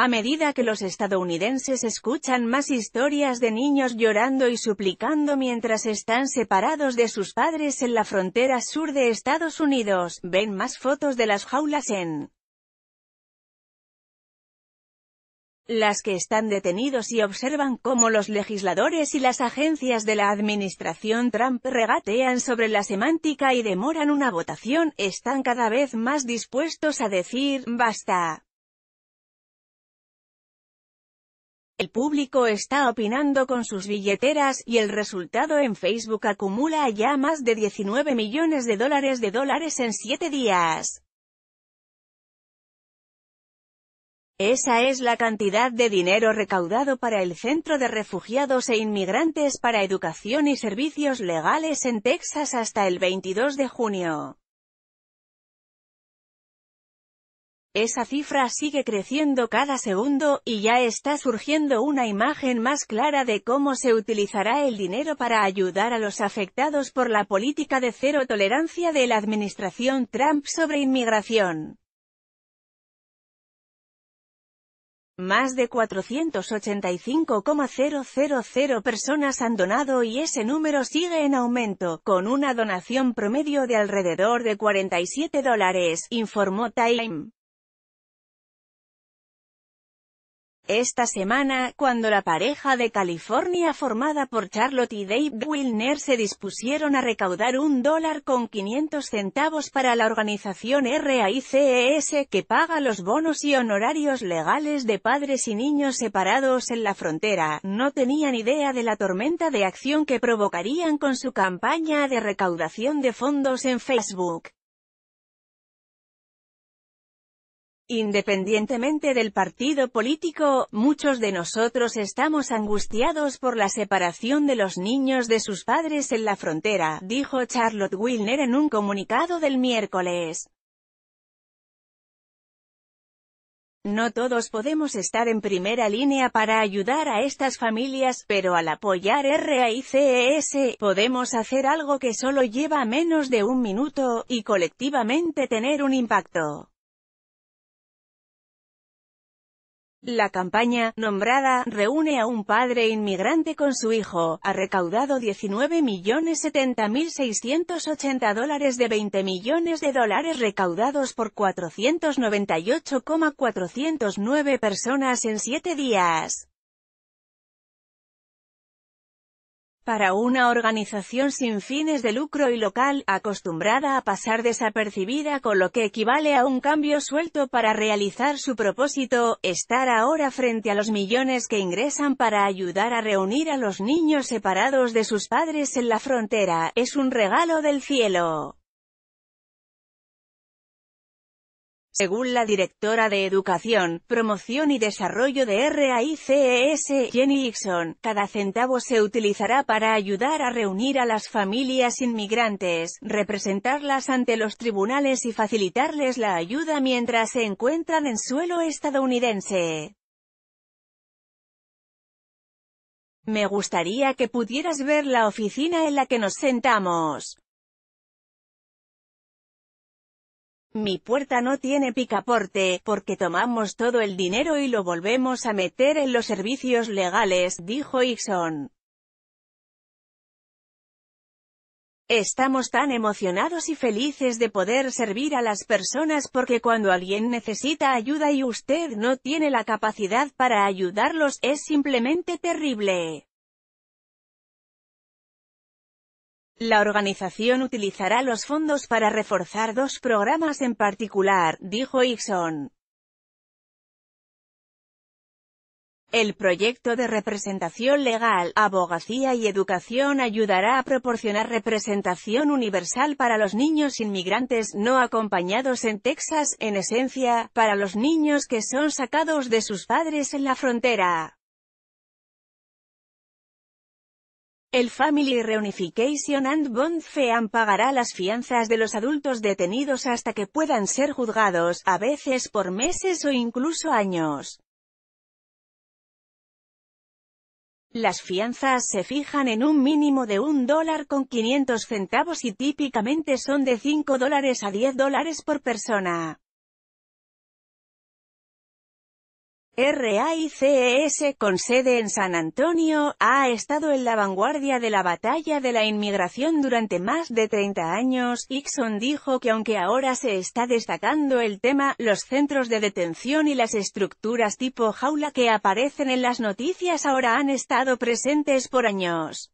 A medida que los estadounidenses escuchan más historias de niños llorando y suplicando mientras están separados de sus padres en la frontera sur de Estados Unidos, ven más fotos de las jaulas en las que están detenidos y observan cómo los legisladores y las agencias de la administración Trump regatean sobre la semántica y demoran una votación, están cada vez más dispuestos a decir, basta. El público está opinando con sus billeteras, y el resultado en Facebook acumula ya más de 19 millones de dólares de dólares en 7 días. Esa es la cantidad de dinero recaudado para el Centro de Refugiados e Inmigrantes para Educación y Servicios Legales en Texas hasta el 22 de junio. Esa cifra sigue creciendo cada segundo, y ya está surgiendo una imagen más clara de cómo se utilizará el dinero para ayudar a los afectados por la política de cero tolerancia de la administración Trump sobre inmigración. Más de 485,000 personas han donado y ese número sigue en aumento, con una donación promedio de alrededor de 47 dólares, informó Time. Esta semana, cuando la pareja de California formada por Charlotte y Dave Wilner se dispusieron a recaudar un dólar con 500 centavos para la organización RAICES que paga los bonos y honorarios legales de padres y niños separados en la frontera, no tenían idea de la tormenta de acción que provocarían con su campaña de recaudación de fondos en Facebook. Independientemente del partido político, muchos de nosotros estamos angustiados por la separación de los niños de sus padres en la frontera, dijo Charlotte Wilner en un comunicado del miércoles. No todos podemos estar en primera línea para ayudar a estas familias, pero al apoyar RAICES, podemos hacer algo que solo lleva menos de un minuto, y colectivamente tener un impacto. La campaña, nombrada, reúne a un padre inmigrante con su hijo, ha recaudado 19.070.680 dólares de 20 millones de dólares recaudados por 498,409 personas en 7 días. para una organización sin fines de lucro y local, acostumbrada a pasar desapercibida con lo que equivale a un cambio suelto para realizar su propósito, estar ahora frente a los millones que ingresan para ayudar a reunir a los niños separados de sus padres en la frontera, es un regalo del cielo. Según la directora de Educación, Promoción y Desarrollo de RAICES, Jenny Hickson, cada centavo se utilizará para ayudar a reunir a las familias inmigrantes, representarlas ante los tribunales y facilitarles la ayuda mientras se encuentran en suelo estadounidense. Me gustaría que pudieras ver la oficina en la que nos sentamos. Mi puerta no tiene picaporte, porque tomamos todo el dinero y lo volvemos a meter en los servicios legales, dijo Ixon. Estamos tan emocionados y felices de poder servir a las personas porque cuando alguien necesita ayuda y usted no tiene la capacidad para ayudarlos, es simplemente terrible. La organización utilizará los fondos para reforzar dos programas en particular, dijo Ixon. El proyecto de representación legal, abogacía y educación ayudará a proporcionar representación universal para los niños inmigrantes no acompañados en Texas, en esencia, para los niños que son sacados de sus padres en la frontera. El Family Reunification and Bond Feam pagará las fianzas de los adultos detenidos hasta que puedan ser juzgados, a veces por meses o incluso años. Las fianzas se fijan en un mínimo de un dólar con 500 centavos y típicamente son de 5 dólares a 10 dólares por persona. RAICES con sede en San Antonio, ha estado en la vanguardia de la batalla de la inmigración durante más de 30 años. Ixon dijo que aunque ahora se está destacando el tema, los centros de detención y las estructuras tipo jaula que aparecen en las noticias ahora han estado presentes por años.